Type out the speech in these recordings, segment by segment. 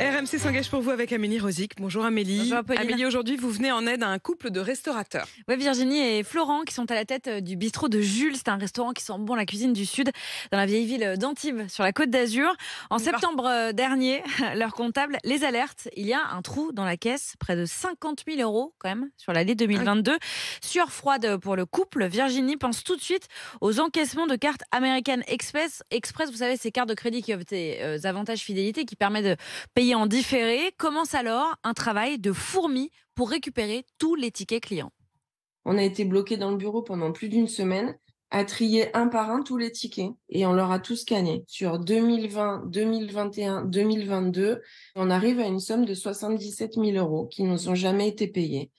RMC s'engage pour vous avec Amélie Rosic. Bonjour Amélie. Bonjour Pauline. Amélie, aujourd'hui, vous venez en aide à un couple de restaurateurs. Oui, Virginie et Florent qui sont à la tête euh, du bistrot de Jules. C'est un restaurant qui sent bon la cuisine du Sud dans la vieille ville d'Antibes, sur la côte d'Azur. En septembre euh, dernier, leur comptable les alerte. Il y a un trou dans la caisse, près de 50 000 euros quand même, sur l'année 2022. Ah sur froide pour le couple, Virginie pense tout de suite aux encaissements de cartes American Express. Express, vous savez, ces cartes de crédit qui ont des euh, avantages fidélité qui permettent de payer Ayant différé, commence alors un travail de fourmi pour récupérer tous les tickets clients. On a été bloqué dans le bureau pendant plus d'une semaine à trier un par un tous les tickets et on leur a tous scanné. Sur 2020, 2021, 2022, on arrive à une somme de 77 000 euros qui n'ont jamais été payés.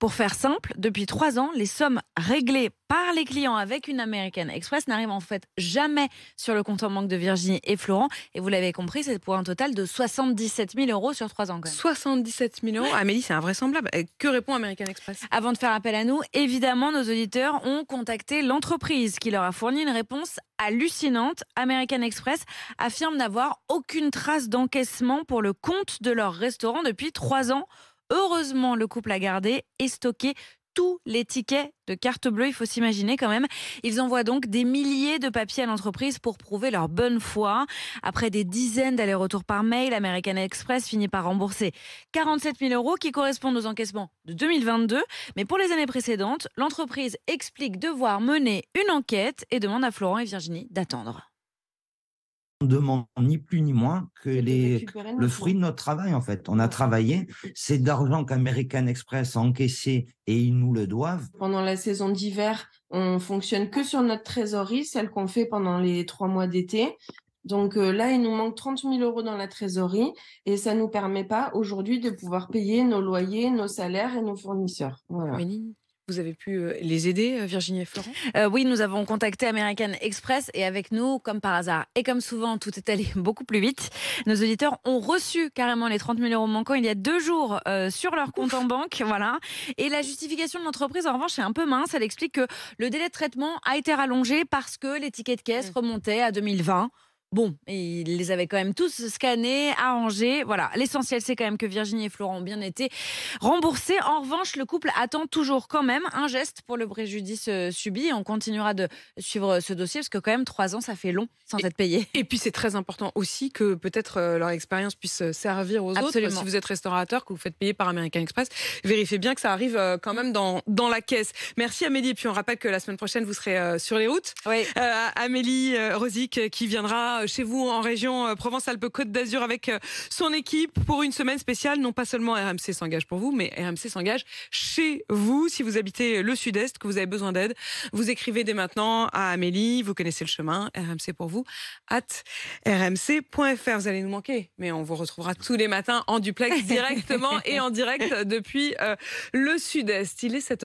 Pour faire simple, depuis trois ans, les sommes réglées par les clients avec une American Express n'arrivent en fait jamais sur le compte en banque de Virginie et Florent. Et vous l'avez compris, c'est pour un total de 77 000 euros sur trois ans. Quand même. 77 000 euros, Amélie, c'est invraisemblable. Euh, que répond American Express Avant de faire appel à nous, évidemment, nos auditeurs ont contacté l'entreprise qui leur a fourni une réponse hallucinante. American Express affirme n'avoir aucune trace d'encaissement pour le compte de leur restaurant depuis trois ans. Heureusement, le couple a gardé et stocké tous les tickets de carte bleue, il faut s'imaginer quand même. Ils envoient donc des milliers de papiers à l'entreprise pour prouver leur bonne foi. Après des dizaines d'allers-retours par mail, American Express finit par rembourser 47 000 euros qui correspondent aux encaissements de 2022. Mais pour les années précédentes, l'entreprise explique devoir mener une enquête et demande à Florent et Virginie d'attendre demande ni plus ni moins que le fruit de notre travail, en fait. On a travaillé, c'est d'argent qu'American Express a encaissé et ils nous le doivent. Pendant la saison d'hiver, on fonctionne que sur notre trésorerie, celle qu'on fait pendant les trois mois d'été. Donc euh, là, il nous manque 30 000 euros dans la trésorerie et ça ne nous permet pas aujourd'hui de pouvoir payer nos loyers, nos salaires et nos fournisseurs. Vous avez pu euh, les aider, euh, Virginie et Florent euh, Oui, nous avons contacté American Express et avec nous, comme par hasard et comme souvent, tout est allé beaucoup plus vite. Nos auditeurs ont reçu carrément les 30 000 euros manquants il y a deux jours sur leur compte en banque. Voilà. Et la justification de l'entreprise, en revanche, est un peu mince. Elle explique que le délai de traitement a été rallongé parce que les tickets de caisse mmh. remontait à 2020. Bon, il les avait quand même tous scannés, arrangés. Voilà, l'essentiel c'est quand même que Virginie et Florent ont bien été remboursés. En revanche, le couple attend toujours quand même un geste pour le préjudice euh, subi. on continuera de suivre ce dossier parce que quand même trois ans, ça fait long sans être payé. Et puis c'est très important aussi que peut-être euh, leur expérience puisse euh, servir aux Absolument. autres. Si vous êtes restaurateur, que vous faites payer par American Express, vérifiez bien que ça arrive quand même dans, la caisse. Merci Amélie. Et puis on rappelle que la semaine prochaine, vous serez sur les routes. Oui. Amélie Rosic qui viendra euh, chez vous en région euh, Provence-Alpes-Côte d'Azur avec euh, son équipe pour une semaine spéciale. Non pas seulement RMC s'engage pour vous, mais RMC s'engage chez vous. Si vous habitez le sud-est, que vous avez besoin d'aide, vous écrivez dès maintenant à Amélie. Vous connaissez le chemin. RMC pour vous. At rmc.fr. Vous allez nous manquer, mais on vous retrouvera tous les matins en duplex directement et en direct depuis le sud-est. Il est 7